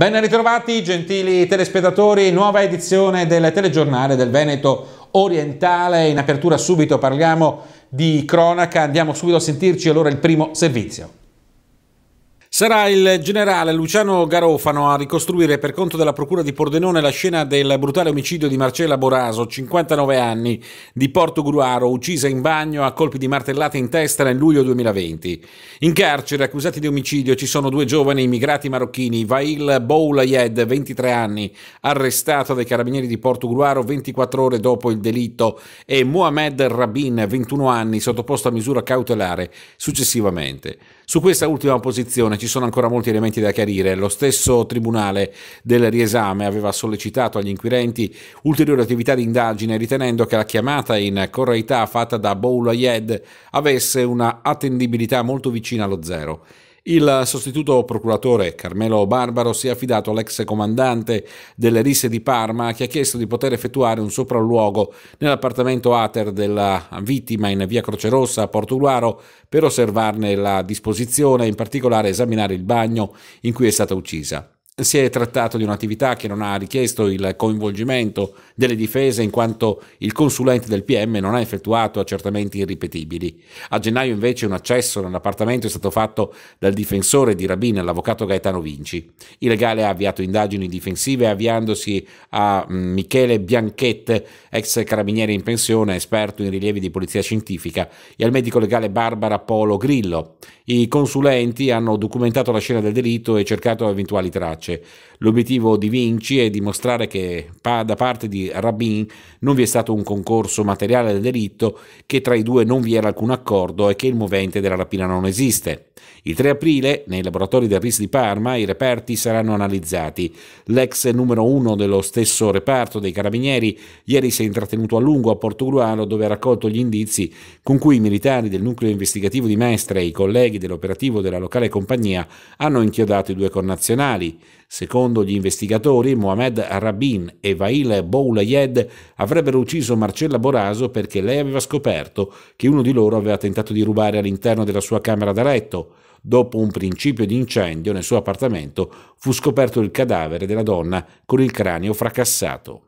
Ben ritrovati gentili telespettatori, nuova edizione del telegiornale del Veneto Orientale. In apertura subito parliamo di cronaca, andiamo subito a sentirci allora il primo servizio. Sarà il generale Luciano Garofano a ricostruire per conto della Procura di Pordenone la scena del brutale omicidio di Marcella Boraso, 59 anni, di Porto Gruaro, uccisa in bagno a colpi di martellata in testa nel luglio 2020. In carcere, accusati di omicidio, ci sono due giovani immigrati marocchini, Vail Boulayed, 23 anni, arrestato dai carabinieri di Porto Gruaro 24 ore dopo il delitto, e Mohamed Rabin, 21 anni, sottoposto a misura cautelare successivamente. Su questa ultima posizione ci sono ancora molti elementi da chiarire. Lo stesso Tribunale del riesame aveva sollecitato agli inquirenti ulteriori attività di indagine ritenendo che la chiamata in correità fatta da Boul avesse una attendibilità molto vicina allo zero. Il sostituto procuratore Carmelo Barbaro si è affidato all'ex comandante delle risse di Parma che ha chiesto di poter effettuare un sopralluogo nell'appartamento Ater della vittima in via Croce Rossa a Portoluaro per osservarne la disposizione e in particolare esaminare il bagno in cui è stata uccisa si è trattato di un'attività che non ha richiesto il coinvolgimento delle difese in quanto il consulente del PM non ha effettuato accertamenti irripetibili. A gennaio invece un accesso nell'appartamento è stato fatto dal difensore di Rabin, l'avvocato Gaetano Vinci. Il legale ha avviato indagini difensive avviandosi a mm, Michele Bianchette, ex carabiniere in pensione, esperto in rilievi di polizia scientifica, e al medico legale Barbara Polo Grillo. I consulenti hanno documentato la scena del delitto e cercato eventuali tracce pace. L'obiettivo di Vinci è dimostrare che da parte di Rabin non vi è stato un concorso materiale del delitto, che tra i due non vi era alcun accordo e che il movente della rapina non esiste. Il 3 aprile, nei laboratori del RIS di Parma, i reperti saranno analizzati. L'ex numero uno dello stesso reparto dei carabinieri ieri si è intrattenuto a lungo a Portogruaro dove ha raccolto gli indizi con cui i militari del nucleo investigativo di Mestre e i colleghi dell'operativo della locale compagnia hanno inchiodato i due connazionali. Secondo gli investigatori, Mohamed Rabin e Vail Boulayed avrebbero ucciso Marcella Boraso perché lei aveva scoperto che uno di loro aveva tentato di rubare all'interno della sua camera da letto. Dopo un principio di incendio nel suo appartamento fu scoperto il cadavere della donna con il cranio fracassato.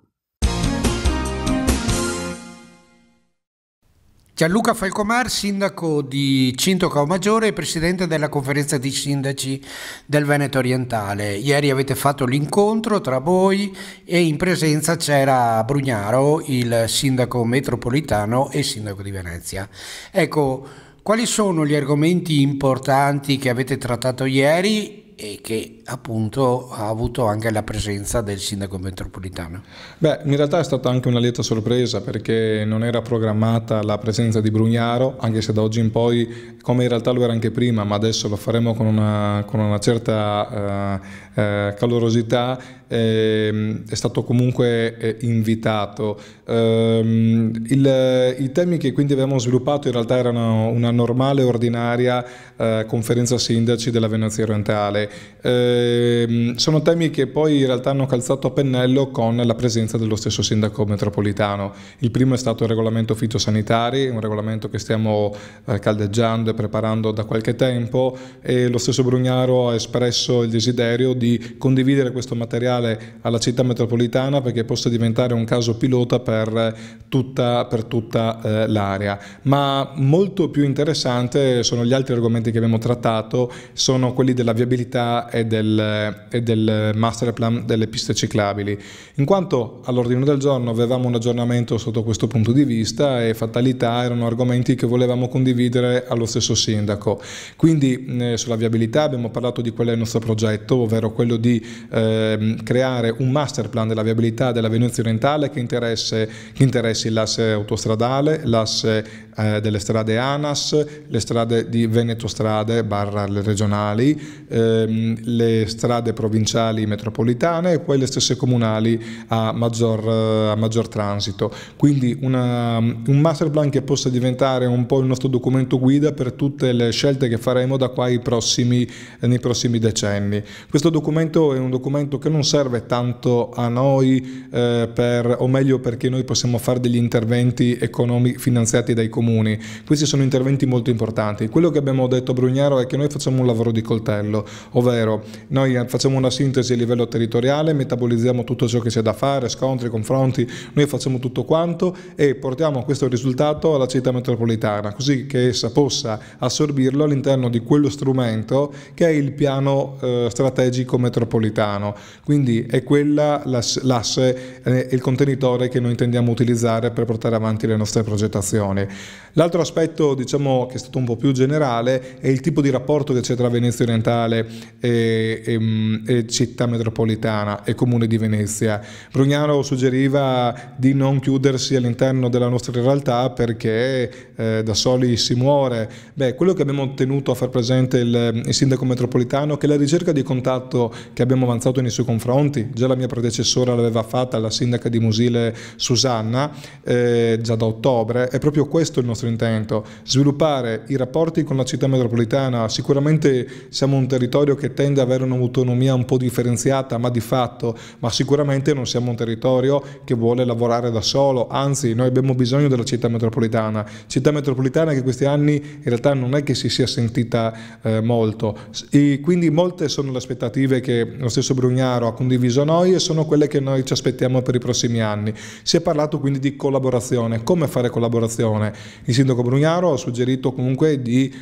Gianluca Falcomar, sindaco di Cintocao Maggiore e presidente della conferenza di sindaci del Veneto orientale. Ieri avete fatto l'incontro tra voi e in presenza c'era Brugnaro, il sindaco metropolitano e sindaco di Venezia. Ecco, quali sono gli argomenti importanti che avete trattato ieri e che appunto ha avuto anche la presenza del sindaco metropolitano. Beh, in realtà è stata anche una lieta sorpresa perché non era programmata la presenza di Brugnaro, anche se da oggi in poi, come in realtà lo era anche prima, ma adesso lo faremo con una, con una certa eh, eh, calorosità, Ehm, è stato comunque eh, invitato. Ehm, il, I temi che quindi abbiamo sviluppato in realtà erano una normale, ordinaria eh, conferenza sindaci della Venezia orientale. Ehm, sono temi che poi in realtà hanno calzato a pennello con la presenza dello stesso sindaco metropolitano. Il primo è stato il regolamento fitosanitari, un regolamento che stiamo eh, caldeggiando e preparando da qualche tempo e lo stesso Brugnaro ha espresso il desiderio di condividere questo materiale centrale alla città metropolitana perché possa diventare un caso pilota per tutta, per tutta eh, l'area. Ma molto più interessante sono gli altri argomenti che abbiamo trattato, sono quelli della viabilità e del, e del master plan delle piste ciclabili, in quanto all'ordine del giorno avevamo un aggiornamento sotto questo punto di vista e fatalità erano argomenti che volevamo condividere allo stesso sindaco. Quindi eh, sulla viabilità abbiamo parlato di quello del nostro progetto, ovvero quello di eh, creare un master plan della viabilità della Venezia orientale che, interesse, che interessi l'asse autostradale, l'asse eh, delle strade ANAS, le strade di Veneto Strade barra le regionali, ehm, le strade provinciali metropolitane e poi le stesse comunali a maggior, eh, a maggior transito. Quindi una, un master plan che possa diventare un po' il nostro documento guida per tutte le scelte che faremo da qua prossimi, nei prossimi decenni. Questo documento è un documento che non serve tanto a noi, eh, per, o meglio perché noi possiamo fare degli interventi economici finanziati dai comuni comuni. Questi sono interventi molto importanti. Quello che abbiamo detto a Brugnaro è che noi facciamo un lavoro di coltello, ovvero noi eh, facciamo una sintesi a livello territoriale, metabolizziamo tutto ciò che c'è da fare, scontri, confronti, noi facciamo tutto quanto e portiamo questo risultato alla città metropolitana, così che essa possa assorbirlo all'interno di quello strumento che è il piano eh, strategico metropolitano. Quindi è quella l'asse eh, il contenitore che noi intendiamo utilizzare per portare avanti le nostre progettazioni. L'altro aspetto diciamo, che è stato un po' più generale è il tipo di rapporto che c'è tra Venezia orientale e, e, mm, e città metropolitana e comune di Venezia. Brugnano suggeriva di non chiudersi all'interno della nostra realtà perché eh, da soli si muore. Beh, quello che abbiamo tenuto a far presente il, il sindaco metropolitano è che la ricerca di contatto che abbiamo avanzato nei suoi confronti, già la mia predecessora l'aveva fatta, la sindaca di Musile Susanna, eh, già da ottobre, è proprio questo il nostro intento, sviluppare i rapporti con la città metropolitana, sicuramente siamo un territorio che tende ad avere un'autonomia un po' differenziata, ma di fatto, ma sicuramente non siamo un territorio che vuole lavorare da solo, anzi noi abbiamo bisogno della città metropolitana, città metropolitana che questi anni in realtà non è che si sia sentita eh, molto e quindi molte sono le aspettative che lo stesso Brugnaro ha condiviso noi e sono quelle che noi ci aspettiamo per i prossimi anni. Si è parlato quindi di collaborazione, come fare collaborazione? Il sindaco Brugnaro ha suggerito comunque di,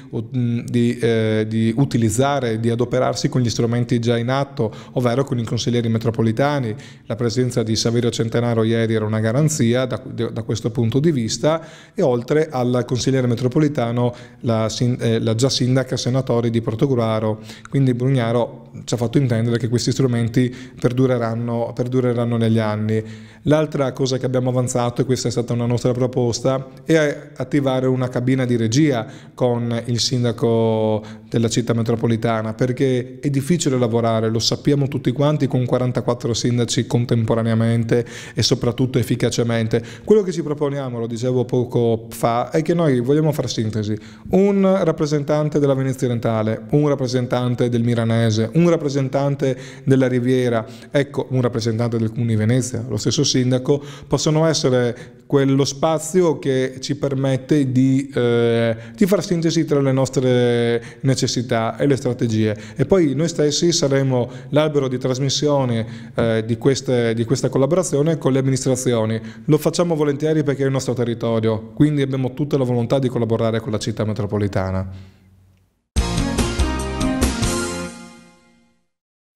di, eh, di utilizzare, di adoperarsi con gli strumenti già in atto, ovvero con i consiglieri metropolitani. La presenza di Saverio Centenaro ieri era una garanzia da, da questo punto di vista e oltre al consigliere metropolitano la, eh, la già sindaca senatori di Portogruaro. Quindi Brugnaro ci ha fatto intendere che questi strumenti perdureranno, perdureranno negli anni. L'altra cosa che abbiamo avanzato, e questa è stata una nostra proposta, è attivare una cabina di regia con il sindaco della città metropolitana perché è difficile lavorare, lo sappiamo tutti quanti, con 44 sindaci contemporaneamente e soprattutto efficacemente. Quello che ci proponiamo, lo dicevo poco fa, è che noi vogliamo fare sintesi. Un rappresentante della Venezia orientale, un rappresentante del Milanese, un rappresentante della Riviera, ecco un rappresentante del Comune di Venezia, lo stesso sindaco, possono essere quello spazio che ci permette di, eh, di far sintesi tra le nostre necessità necessità e le strategie. E poi noi stessi saremo l'albero di trasmissione eh, di, queste, di, questa collaborazione con le amministrazioni. Lo facciamo volentieri perché è il nostro territorio, quindi abbiamo tutta la volontà di collaborare con la città metropolitana.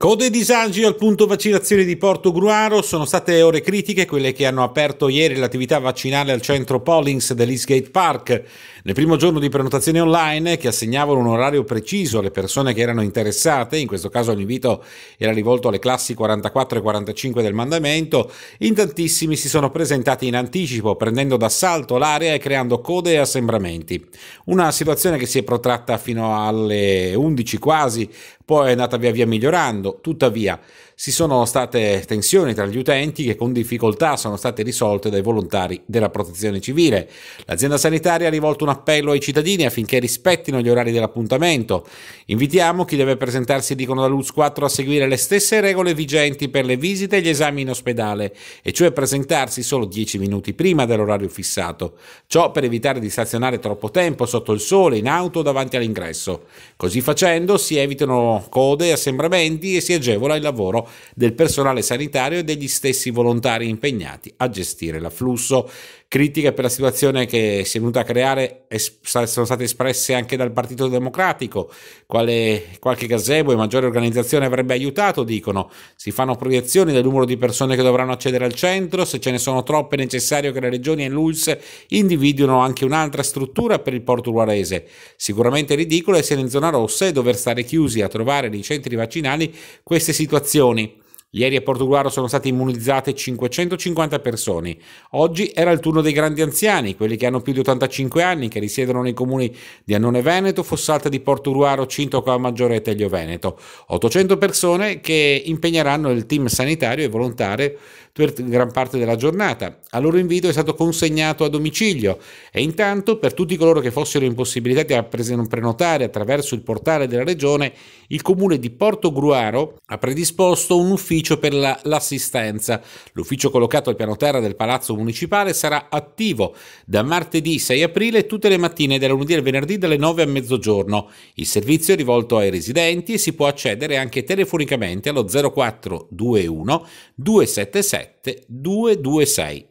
Code e disagi al punto vaccinazione di Porto Gruaro sono state ore critiche quelle che hanno aperto ieri l'attività vaccinale al centro Pollings dell'Eastgate Park. Nel primo giorno di prenotazione online che assegnavano un orario preciso alle persone che erano interessate, in questo caso l'invito era rivolto alle classi 44 e 45 del mandamento, in tantissimi si sono presentati in anticipo prendendo d'assalto l'area e creando code e assembramenti. Una situazione che si è protratta fino alle 11 quasi poi è andata via via migliorando, tuttavia ci sono state tensioni tra gli utenti che con difficoltà sono state risolte dai volontari della protezione civile. L'azienda sanitaria ha rivolto un appello ai cittadini affinché rispettino gli orari dell'appuntamento. Invitiamo chi deve presentarsi, dicono da Luz 4, a seguire le stesse regole vigenti per le visite e gli esami in ospedale, e cioè presentarsi solo 10 minuti prima dell'orario fissato. Ciò per evitare di stazionare troppo tempo sotto il sole, in auto o davanti all'ingresso. Così facendo si evitano code e assembramenti e si agevola il lavoro del personale sanitario e degli stessi volontari impegnati a gestire l'afflusso. Critiche per la situazione che si è venuta a creare sono state espresse anche dal Partito Democratico. Quale, qualche gazebo e maggiore organizzazione avrebbe aiutato, dicono. Si fanno proiezioni del numero di persone che dovranno accedere al centro. Se ce ne sono troppe è necessario che le regioni e l'ULS individuino anche un'altra struttura per il porto Luarese. Sicuramente ridicolo essere in zona rossa e dover stare chiusi a trovare nei centri vaccinali queste situazioni. Ieri a Portogallo sono state immunizzate 550 persone. Oggi era il turno dei grandi anziani, quelli che hanno più di 85 anni, che risiedono nei comuni di Annone Veneto, Fossalta di Porto Cinto Cintoca Maggiore e Teglio Veneto. 800 persone che impegneranno il team sanitario e volontario per gran parte della giornata. A loro invito è stato consegnato a domicilio e intanto per tutti coloro che fossero impossibilitati a prenotare attraverso il portale della regione, il comune di Porto Gruaro ha predisposto un ufficio per la, l'assistenza. L'ufficio collocato al piano terra del palazzo municipale sarà attivo da martedì 6 aprile tutte le mattine dalla lunedì al venerdì dalle 9 a mezzogiorno. Il servizio è rivolto ai residenti e si può accedere anche telefonicamente allo 0421 277 7 226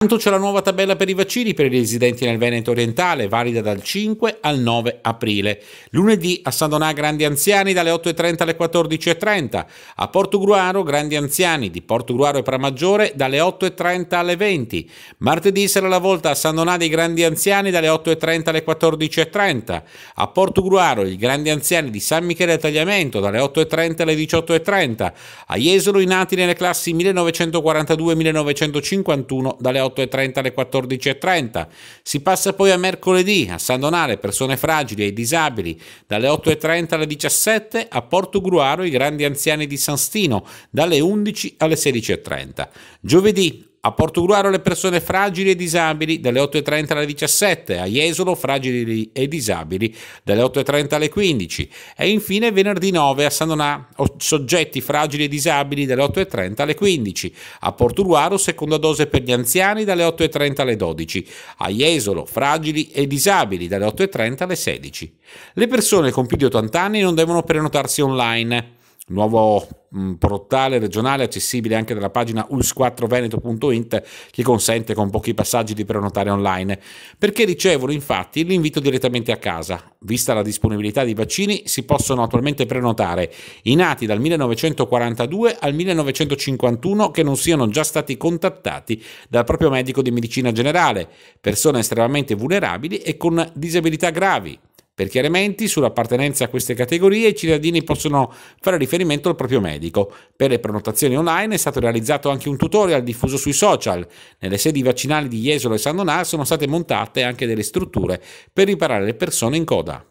Intanto c'è la nuova tabella per i vaccini per i residenti nel Veneto orientale, valida dal 5 al 9 aprile. Lunedì a San Donà grandi anziani dalle 8.30 alle 14.30, a Portogruaro grandi anziani di Portogruaro e Pramaggiore dalle 8.30 alle 20. Martedì sarà la volta a San Donà dei grandi anziani dalle 8.30 alle 14.30, a Portogruaro i grandi anziani di San Michele a Tagliamento dalle 8.30 alle 18.30, a Jesolo i nati nelle classi 1942-1951 dalle 8.30 8.30 alle 14.30. Si passa poi a mercoledì a San Donale, persone fragili e disabili, dalle 8.30 alle 17, a Porto Gruaro i grandi anziani di San Stino, dalle 11 alle 16.30. Giovedì a Portogruaro le persone fragili e disabili dalle 8.30 alle 17, a Jesolo fragili e disabili dalle 8.30 alle 15 e infine venerdì 9 a San Donà soggetti fragili e disabili dalle 8.30 alle 15, a Portogruaro seconda dose per gli anziani dalle 8.30 alle 12, a Jesolo fragili e disabili dalle 8.30 alle 16. Le persone con più di 80 anni non devono prenotarsi online nuovo mm, portale regionale accessibile anche dalla pagina us4veneto.int che consente con pochi passaggi di prenotare online, perché ricevono infatti l'invito direttamente a casa. Vista la disponibilità di vaccini, si possono attualmente prenotare i nati dal 1942 al 1951 che non siano già stati contattati dal proprio medico di medicina generale, persone estremamente vulnerabili e con disabilità gravi, per chiarimenti sull'appartenenza a queste categorie i cittadini possono fare riferimento al proprio medico. Per le prenotazioni online è stato realizzato anche un tutorial diffuso sui social. Nelle sedi vaccinali di Jesolo e San Donà sono state montate anche delle strutture per riparare le persone in coda.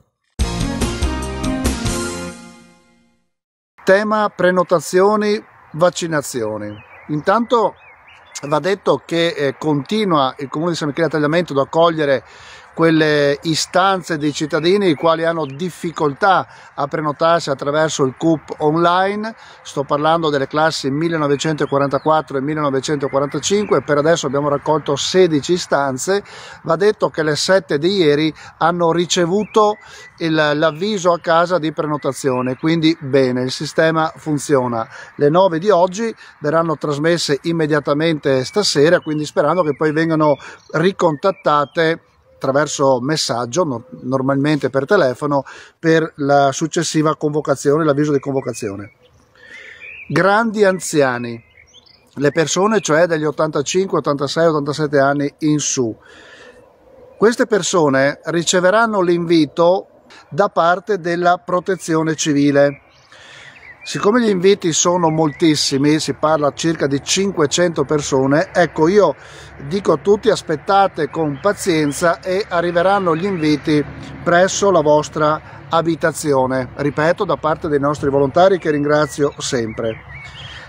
Tema prenotazioni, vaccinazioni. Intanto va detto che eh, continua il comune di San Michele Tagliamento ad accogliere quelle istanze dei cittadini i quali hanno difficoltà a prenotarsi attraverso il CUP online, sto parlando delle classi 1944 e 1945, per adesso abbiamo raccolto 16 istanze, va detto che le 7 di ieri hanno ricevuto l'avviso a casa di prenotazione, quindi bene, il sistema funziona. Le 9 di oggi verranno trasmesse immediatamente stasera, quindi sperando che poi vengano ricontattate attraverso messaggio, no, normalmente per telefono, per la successiva convocazione, l'avviso di convocazione. Grandi anziani, le persone cioè dagli 85, 86, 87 anni in su. Queste persone riceveranno l'invito da parte della protezione civile Siccome gli inviti sono moltissimi, si parla circa di 500 persone, ecco io dico a tutti aspettate con pazienza e arriveranno gli inviti presso la vostra abitazione, ripeto da parte dei nostri volontari che ringrazio sempre.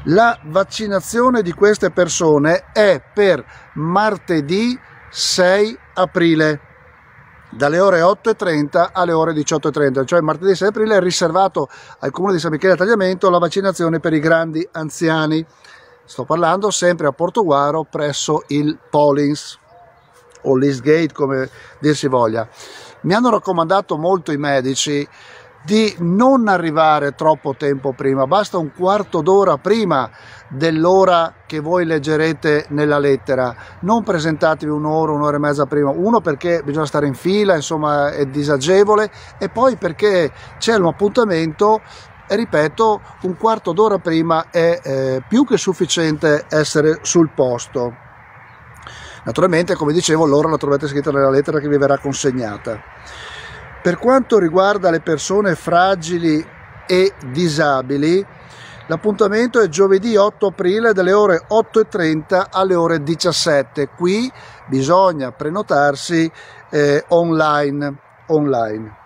La vaccinazione di queste persone è per martedì 6 aprile dalle ore 8.30 alle ore 18.30, cioè martedì 6 aprile è riservato al comune di San Michele a Tagliamento la vaccinazione per i grandi anziani. Sto parlando sempre a Portoguaro presso il Polins o l'Eastgate come dir si voglia. Mi hanno raccomandato molto i medici di non arrivare troppo tempo prima, basta un quarto d'ora prima dell'ora che voi leggerete nella lettera, non presentatevi un'ora, un'ora e mezza prima, uno perché bisogna stare in fila, insomma è disagevole e poi perché c'è un appuntamento e ripeto un quarto d'ora prima è eh, più che sufficiente essere sul posto. Naturalmente come dicevo l'ora la trovate scritta nella lettera che vi verrà consegnata. Per quanto riguarda le persone fragili e disabili, l'appuntamento è giovedì 8 aprile dalle ore 8.30 alle ore 17. Qui bisogna prenotarsi eh, online, online.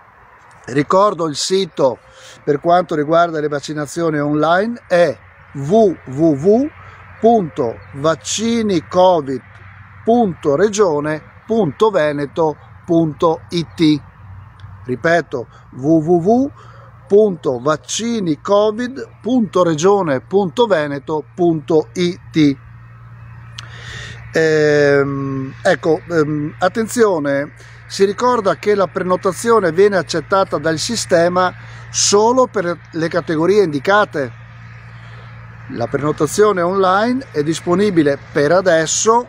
Ricordo il sito per quanto riguarda le vaccinazioni online è www.vaccinicovid.regione.veneto.it ripeto www.vaccinicovid.regione.veneto.it ehm, ecco ehm, attenzione si ricorda che la prenotazione viene accettata dal sistema solo per le categorie indicate. La prenotazione online è disponibile per adesso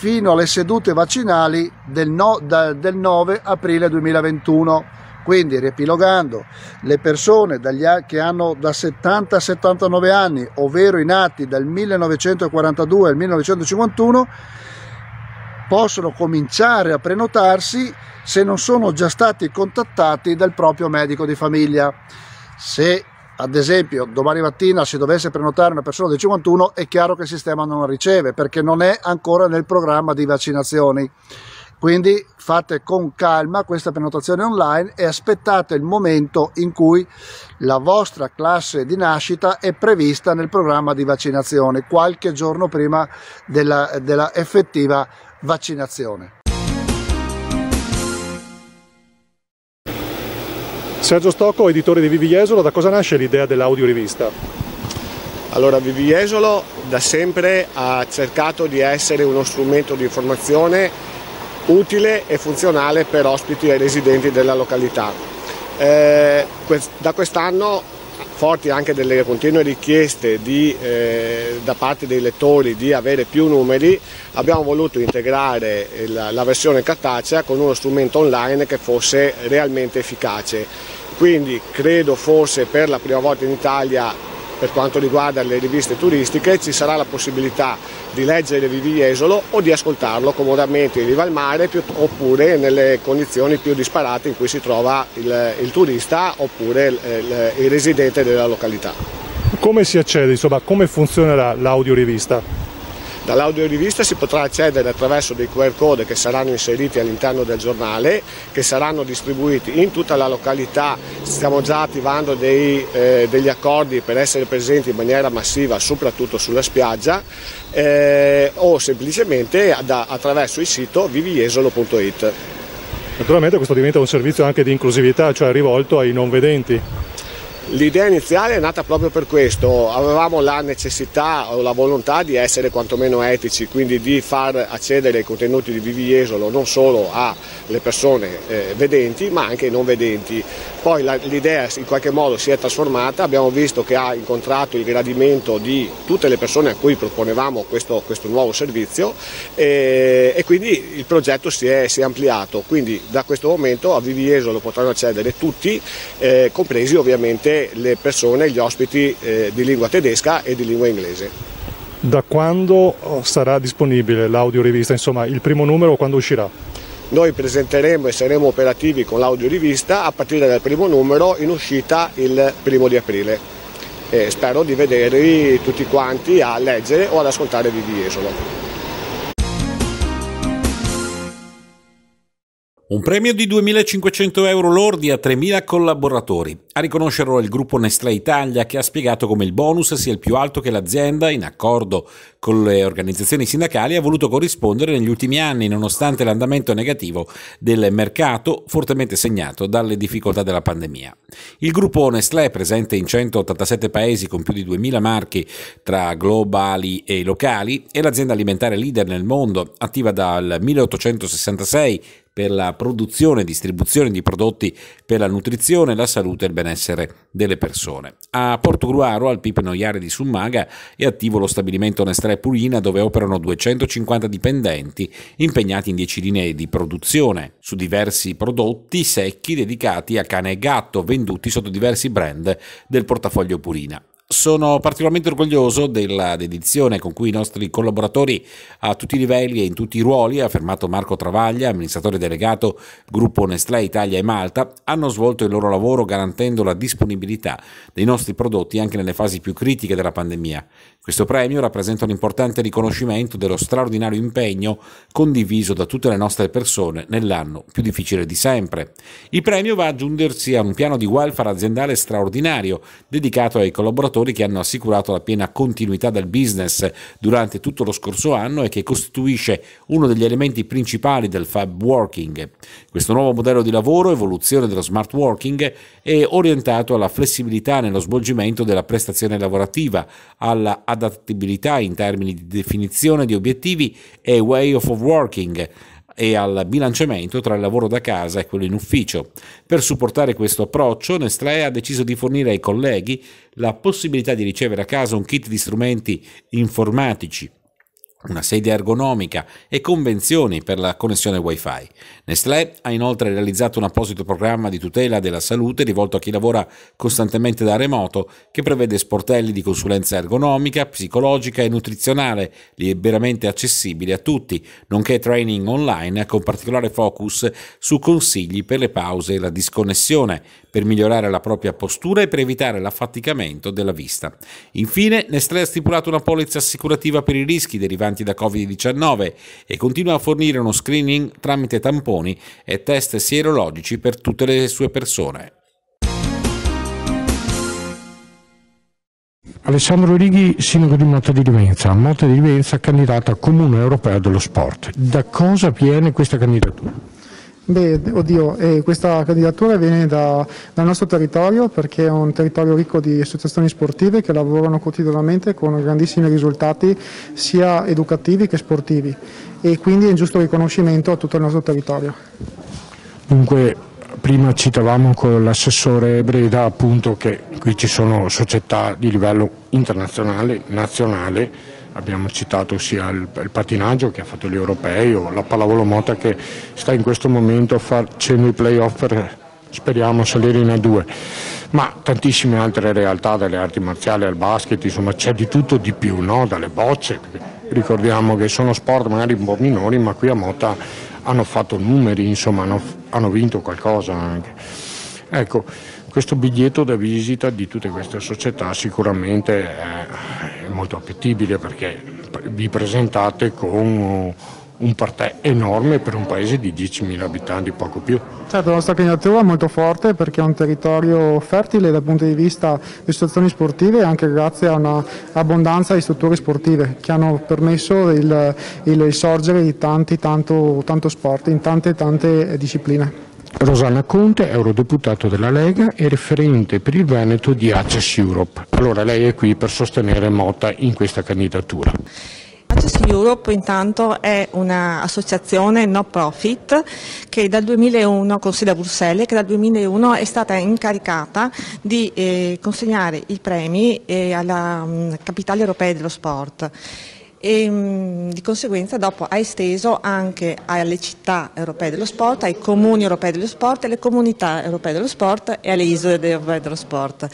fino alle sedute vaccinali del, no, da, del 9 aprile 2021. Quindi, riepilogando, le persone dagli, che hanno da 70 a 79 anni, ovvero i nati dal 1942 al 1951, possono cominciare a prenotarsi se non sono già stati contattati dal proprio medico di famiglia. Se ad esempio domani mattina si dovesse prenotare una persona del 51 è chiaro che il sistema non riceve perché non è ancora nel programma di vaccinazioni quindi fate con calma questa prenotazione online e aspettate il momento in cui la vostra classe di nascita è prevista nel programma di vaccinazione qualche giorno prima della, della effettiva vaccinazione Sergio Stocco, editore di Vivi Jesolo, da cosa nasce l'idea dell'audio rivista? Allora, Vivi Jesolo da sempre ha cercato di essere uno strumento di informazione utile e funzionale per ospiti e residenti della località. Eh, da quest'anno forti anche delle continue richieste di, eh, da parte dei lettori di avere più numeri, abbiamo voluto integrare la, la versione cartacea con uno strumento online che fosse realmente efficace quindi credo forse per la prima volta in Italia per quanto riguarda le riviste turistiche ci sarà la possibilità di leggere Vivi Jesolo o di ascoltarlo comodamente in riva al mare oppure nelle condizioni più disparate in cui si trova il, il turista oppure il, il, il residente della località. Come si accede, insomma, come funzionerà l'audio rivista? Dall'audio rivista si potrà accedere attraverso dei QR code che saranno inseriti all'interno del giornale, che saranno distribuiti in tutta la località. Stiamo già attivando dei, eh, degli accordi per essere presenti in maniera massiva, soprattutto sulla spiaggia, eh, o semplicemente ad, attraverso il sito viviesolo.it. Naturalmente questo diventa un servizio anche di inclusività, cioè rivolto ai non vedenti. L'idea iniziale è nata proprio per questo, avevamo la necessità o la volontà di essere quantomeno etici, quindi di far accedere i contenuti di Vivi Jesolo non solo alle persone eh, vedenti ma anche ai non vedenti. Poi l'idea in qualche modo si è trasformata, abbiamo visto che ha incontrato il gradimento di tutte le persone a cui proponevamo questo, questo nuovo servizio e, e, quindi il progetto si è, si è, ampliato, quindi da questo momento a Vivieso lo potranno accedere tutti, eh, compresi ovviamente le persone, gli ospiti eh, di lingua tedesca e di lingua inglese. Da quando oh, sarà disponibile l'audio rivista, insomma il primo numero quando uscirà? Noi presenteremo e saremo operativi con l'audio rivista a partire dal primo numero in uscita il primo di aprile. E spero di vedervi tutti quanti a leggere o ad ascoltare Vivi Jesolo. Un premio di 2.500 euro lordi a 3.000 collaboratori. A riconoscerlo il gruppo Nestlé Italia che ha spiegato come il bonus sia il più alto che l'azienda, in accordo con le organizzazioni sindacali, ha voluto corrispondere negli ultimi anni, nonostante l'andamento negativo del mercato fortemente segnato dalle difficoltà della pandemia. Il gruppo Nestlé, presente in 187 paesi con più di 2.000 marchi tra globali e locali, è l'azienda alimentare leader nel mondo, attiva dal 1866 per la produzione e distribuzione di prodotti per la nutrizione, la salute e il benessere delle persone. A Porto Gruaro, al Pipe Noiare di Summaga, è attivo lo stabilimento Nestlé Purina dove operano 250 dipendenti impegnati in 10 linee di produzione su diversi prodotti secchi dedicati a cane e gatto venduti sotto diversi brand del portafoglio Purina. Sono particolarmente orgoglioso della dedizione con cui i nostri collaboratori a tutti i livelli e in tutti i ruoli, ha affermato Marco Travaglia, amministratore delegato gruppo Nestlé Italia e Malta, hanno svolto il loro lavoro garantendo la disponibilità dei nostri prodotti anche nelle fasi più critiche della pandemia. Questo premio rappresenta un importante riconoscimento dello straordinario impegno condiviso da tutte le nostre persone nell'anno più difficile di sempre. Il premio va ad aggiungersi a un piano di welfare aziendale straordinario dedicato ai collaboratori operatori che hanno assicurato la piena continuità del business durante tutto lo scorso anno e che costituisce uno degli elementi principali del fab working. Questo nuovo modello di lavoro, evoluzione dello smart working, è orientato alla flessibilità nello svolgimento della prestazione lavorativa, alla adattabilità in termini di definizione di obiettivi e way of working e al bilanciamento tra il lavoro da casa e quello in ufficio. Per supportare questo approccio, Nestlé ha deciso di fornire ai colleghi la possibilità di ricevere a casa un kit di strumenti informatici una sedia ergonomica e convenzioni per la connessione wifi. Nestlé ha inoltre realizzato un apposito programma di tutela della salute rivolto a chi lavora costantemente da remoto che prevede sportelli di consulenza ergonomica, psicologica e nutrizionale liberamente accessibili a tutti, nonché training online con particolare focus su consigli per le pause e la disconnessione, per migliorare la propria postura e per evitare l'affaticamento della vista. Infine, Nestlé ha stipulato una polizza assicurativa per i rischi derivanti da Covid-19 e continua a fornire uno screening tramite tamponi e test sierologici per tutte le sue persone. Alessandro Righi, sindaco di Motta di Rivenza, Motta di Rivenza candidata a Comune Europeo dello Sport. Da cosa viene questa candidatura? Beh, oddio, eh, questa candidatura viene da, dal nostro territorio perché è un territorio ricco di associazioni sportive che lavorano quotidianamente con grandissimi risultati sia educativi che sportivi e quindi è un giusto riconoscimento a tutto il nostro territorio. Dunque, prima citavamo con l'assessore Breda appunto che qui ci sono società di livello internazionale, nazionale, abbiamo citato sia il, il, patinaggio che ha fatto gli europei o la pallavolo mota che sta in questo momento facendo i playoff per speriamo salire in A2 ma tantissime altre realtà dalle arti marziali al basket insomma c'è di tutto di più no? dalle bocce ricordiamo che sono sport magari un po' minori ma qui a Mota hanno fatto numeri insomma hanno, hanno vinto qualcosa anche ecco questo biglietto da visita di tutte queste società sicuramente è molto appetibile perché vi presentate con un partè enorme per un paese di 10.000 abitanti, poco più. Certo, la nostra candidatura è molto forte perché è un territorio fertile dal punto di vista delle situazioni sportive anche grazie a un'abbondanza di strutture sportive che hanno permesso il, il, il sorgere di tanti, tanto, tanto sport in tante, tante discipline. Rosanna Conte, eurodeputato della Lega e referente per il Veneto di Access Europe. Allora lei è qui per sostenere Mota in questa candidatura. Access Europe intanto è un'associazione no profit che dal 2001 con sede a Bruxelles che dal 2001 è stata incaricata di eh, consegnare i premi eh, alla mh, mm, capitale europea dello sport e mm, di conseguenza dopo ha esteso anche alle città europee dello sport, ai comuni europei dello sport, alle comunità europee dello sport e alle isole europee dello sport.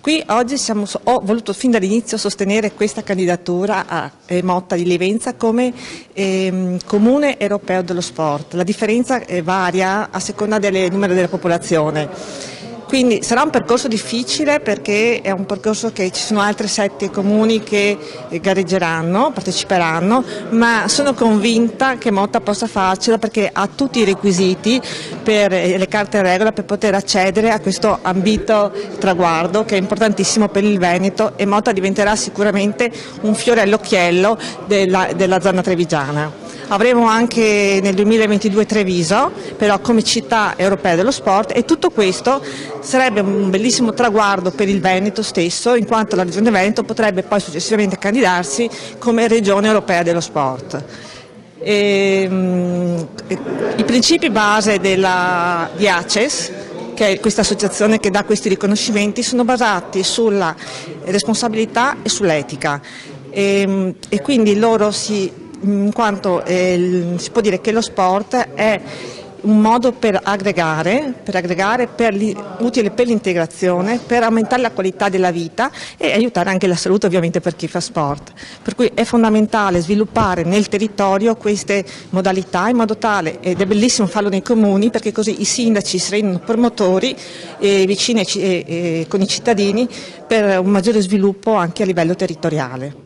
Qui oggi siamo, ho voluto fin dall'inizio sostenere questa candidatura a eh, Motta di Livenza come eh, comune europeo dello sport. La differenza eh, varia a seconda del numero della popolazione. Quindi sarà un percorso difficile perché è un percorso che ci sono altri sette comuni che eh, gareggeranno, parteciperanno, ma sono convinta che Motta possa farcela perché ha tutti i requisiti per eh, le carte in regola per poter accedere a questo ambito traguardo che è importantissimo per il Veneto e Motta diventerà sicuramente un fiore all'occhiello della, della zona trevigiana. Avremo anche nel 2022 Treviso, però come città europea dello sport e tutto questo sarebbe un bellissimo traguardo per il Veneto stesso, in quanto la Regione Veneto potrebbe poi successivamente candidarsi come Regione europea dello sport. E, um, I principi base della, di ACES che è questa associazione che dà questi riconoscimenti, sono basati sulla responsabilità e sull'etica e, ehm, e quindi loro si in quanto eh, si può dire che lo sport è un modo per aggregare, per aggregare per li, utile per l'integrazione, per aumentare la qualità della vita e aiutare anche la salute ovviamente per chi fa sport. Per cui è fondamentale sviluppare nel territorio queste modalità in modo tale, ed è bellissimo farlo nei comuni perché così i sindaci si rendono promotori e eh, vicini e, e, eh, eh, con i cittadini per un maggiore sviluppo anche a livello territoriale.